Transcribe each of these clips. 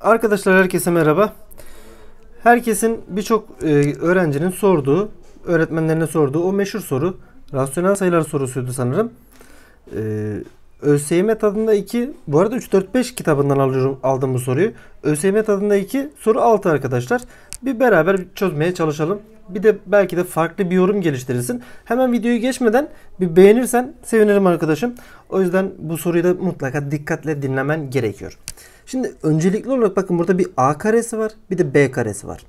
Arkadaşlar herkese merhaba. Herkesin birçok e, öğrencinin sorduğu, öğretmenlerine sorduğu o meşhur soru rasyonel sayılar sorusuydu sanırım. E, ÖSYM tadında 2, bu arada 3-4-5 kitabından aldım bu soruyu. ÖSYM tadında 2, soru 6 arkadaşlar bir beraber çözmeye çalışalım. Bir de belki de farklı bir yorum geliştirirsin. Hemen videoyu geçmeden bir beğenirsen sevinirim arkadaşım. O yüzden bu soruyu da mutlaka dikkatle dinlemen gerekiyor. Şimdi öncelikli olarak bakın burada bir A karesi var bir de B karesi var.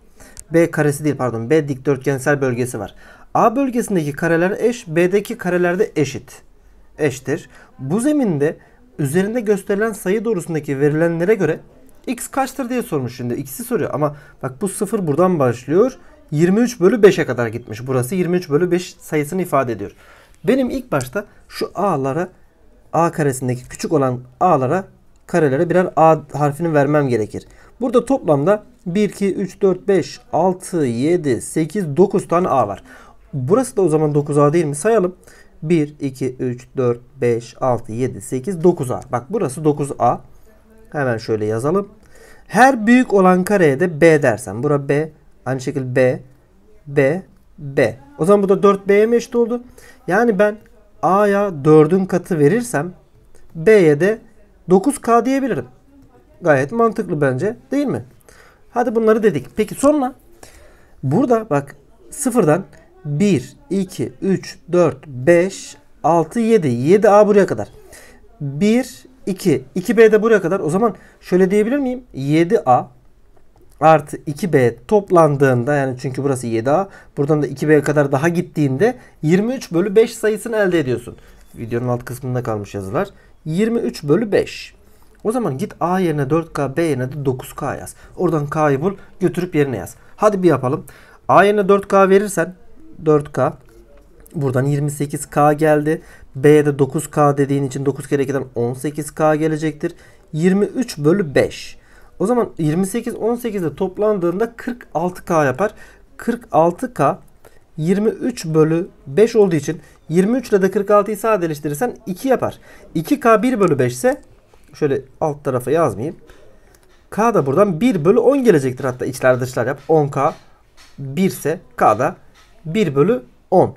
B karesi değil pardon B dikdörtgensel bölgesi var. A bölgesindeki kareler eş B'deki karelerde eşit. Eştir. Bu zeminde üzerinde gösterilen sayı doğrusundaki verilenlere göre X kaçtır diye sormuş şimdi. X'i soruyor ama bak bu 0 buradan başlıyor. 23 bölü 5'e kadar gitmiş. Burası 23 bölü 5 sayısını ifade ediyor. Benim ilk başta şu a'lara a karesindeki küçük olan a'lara karelere birer a harfini vermem gerekir. Burada toplamda 1, 2, 3, 4, 5, 6, 7, 8, 9 tane a var. Burası da o zaman 9a değil mi? Sayalım. 1, 2, 3, 4, 5, 6, 7, 8, 9a. Bak burası 9a. Hemen şöyle yazalım. Her büyük olan kareye de B dersen. Bura B. Aynı şekilde B. B. B. O zaman bu da 4B'ye mi eşit oldu? Yani ben A'ya 4'ün katı verirsem B'ye de 9K diyebilirim. Gayet mantıklı bence değil mi? Hadi bunları dedik. Peki sonra burada bak sıfırdan 1, 2, 3, 4, 5, 6, 7. 7A buraya kadar. 1, 2. 2B de buraya kadar. O zaman şöyle diyebilir miyim? 7A artı 2B toplandığında yani çünkü burası 7A. Buradan da 2B'ye kadar daha gittiğinde 23 bölü 5 sayısını elde ediyorsun. Videonun alt kısmında kalmış yazılar. 23 bölü 5. O zaman git A yerine 4K, B yerine de 9K yaz. Oradan K'yı bul, götürüp yerine yaz. Hadi bir yapalım. A yerine 4K verirsen 4K Buradan 28K geldi. B'ye de 9K dediğin için 9 kere 2'den 18K gelecektir. 23 bölü 5. O zaman 28 18 ile toplandığında 46K yapar. 46K 23 bölü 5 olduğu için 23 ile de 46'yı sadeleştirirsen 2 yapar. 2K 1 bölü 5 ise şöyle alt tarafa yazmayayım. K da buradan 1 bölü 10 gelecektir. Hatta içler dışlar yap. 10K 1 ise K da 1 bölü 10.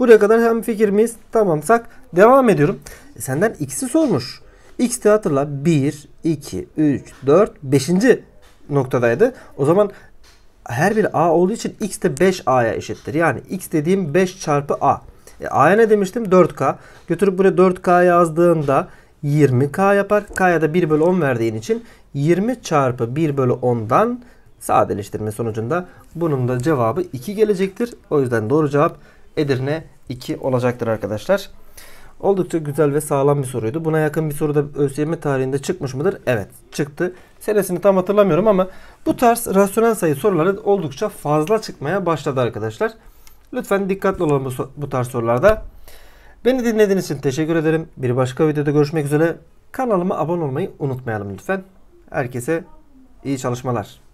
Buraya kadar hem fikir miyiz? Tamamsak devam ediyorum. E senden x'i sormuş. X de hatırla 1, 2, 3, 4, 5. noktadaydı. O zaman her bir a olduğu için x de 5a'ya eşittir. Yani x dediğim 5 çarpı a. E, a'ya ne demiştim? 4k. Götürüp buraya 4k yazdığında 20k yapar. K'ya da 1 bölü 10 verdiğin için 20 çarpı 1 bölü 10'dan sadeleştirme sonucunda bunun da cevabı 2 gelecektir. O yüzden doğru cevap Edirne 2 olacaktır arkadaşlar. Oldukça güzel ve sağlam bir soruydu. Buna yakın bir soru da ÖSYM tarihinde çıkmış mıdır? Evet çıktı. Senesini tam hatırlamıyorum ama bu tarz rasyonel sayı soruları oldukça fazla çıkmaya başladı arkadaşlar. Lütfen dikkatli olalım bu, bu tarz sorularda. Beni dinlediğiniz için teşekkür ederim. Bir başka videoda görüşmek üzere. Kanalıma abone olmayı unutmayalım lütfen. Herkese iyi çalışmalar.